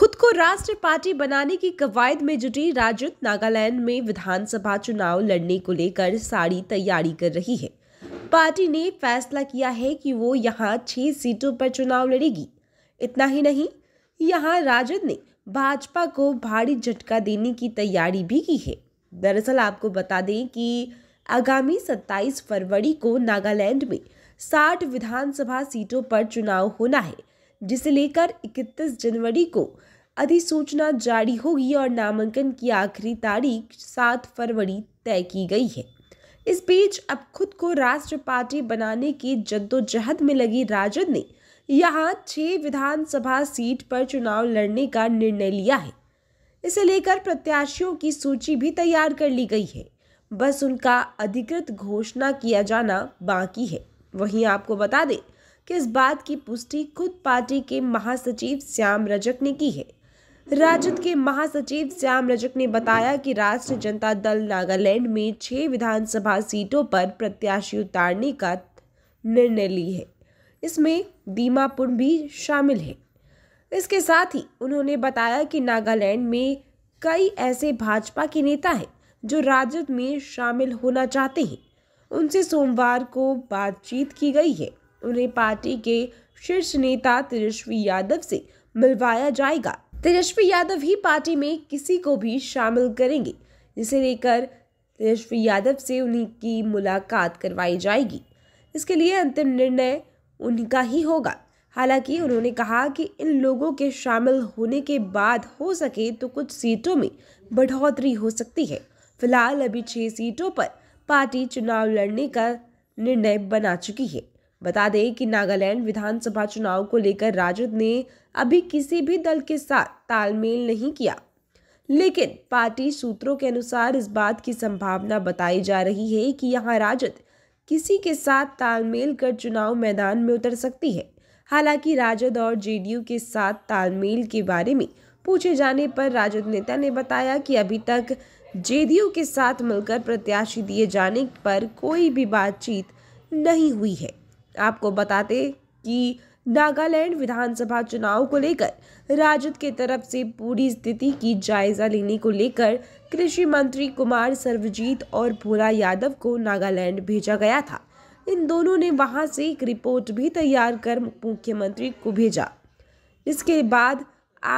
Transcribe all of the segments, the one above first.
खुद को राष्ट्र पार्टी बनाने की कवायद में जुटी राजद नागालैंड में विधानसभा चुनाव लड़ने को लेकर सारी तैयारी कर रही है पार्टी ने फैसला किया है कि वो यहाँ छह सीटों पर चुनाव लड़ेगी इतना ही नहीं यहाँ राजद ने भाजपा को भारी झटका देने की तैयारी भी की है दरअसल आपको बता दें कि आगामी 27 फरवरी को नागालैंड में 60 विधानसभा सीटों पर चुनाव होना है जिसे लेकर 31 जनवरी को अधिसूचना जारी होगी और नामांकन की आखिरी तारीख सात फरवरी तय की गई है इस बीच अब खुद को राष्ट्र पार्टी बनाने की जद्दोजहद में लगी राजद ने यहाँ छह विधानसभा सीट पर चुनाव लड़ने का निर्णय लिया है इसे लेकर प्रत्याशियों की सूची भी तैयार कर ली गई है बस उनका अधिकृत घोषणा किया जाना बाकी है वहीं आपको बता दें कि इस बात की पुष्टि खुद पार्टी के महासचिव श्याम रजक ने की है राजद के महासचिव श्याम रजक ने बताया कि राष्ट्रीय जनता दल नागालैंड में छह विधानसभा सीटों पर प्रत्याशी उतारने का निर्णय ली है इसमें दीमापुर भी शामिल है इसके साथ ही उन्होंने बताया कि नागालैंड में कई ऐसे भाजपा के नेता हैं जो राजद में शामिल होना चाहते हैं उनसे सोमवार को बातचीत की गई है उन्हें पार्टी के शीर्ष नेता तेजस्वी यादव से मिलवाया जाएगा तेजस्वी यादव ही पार्टी में किसी को भी शामिल करेंगे जिसे लेकर तेजस्वी यादव से उनकी की मुलाकात करवाई जाएगी इसके लिए अंतिम निर्णय उनका ही होगा हालांकि उन्होंने कहा कि इन लोगों के शामिल होने के बाद हो सके तो कुछ सीटों में बढ़ोतरी हो सकती है फिलहाल अभी छः सीटों पर पार्टी चुनाव लड़ने का निर्णय बना चुकी है बता दें कि नागालैंड विधानसभा चुनाव को लेकर राजद ने अभी किसी भी दल के साथ तालमेल नहीं किया लेकिन पार्टी सूत्रों के अनुसार इस बात की संभावना बताई जा रही है कि यहाँ राजद किसी के साथ तालमेल कर चुनाव मैदान में उतर सकती है हालांकि राजद और जेडीयू के साथ तालमेल के बारे में पूछे जाने पर राजद नेता ने बताया कि अभी तक जेडीयू के साथ मिलकर प्रत्याशी दिए जाने पर कोई भी बातचीत नहीं हुई है आपको बताते कि नागालैंड विधानसभा चुनाव को लेकर राजद के तरफ से पूरी स्थिति की जायजा लेने को लेकर कृषि मंत्री कुमार सर्वजीत और भोला यादव को नागालैंड भेजा गया था इन दोनों ने वहां से एक रिपोर्ट भी तैयार कर मुख्यमंत्री को भेजा इसके बाद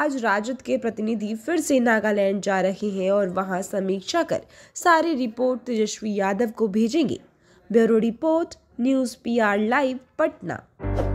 आज राजद के प्रतिनिधि फिर से नागालैंड जा रहे हैं और वहां समीक्षा कर सारी रिपोर्ट तेजस्वी यादव को भेजेंगे bureau report news P R live Patna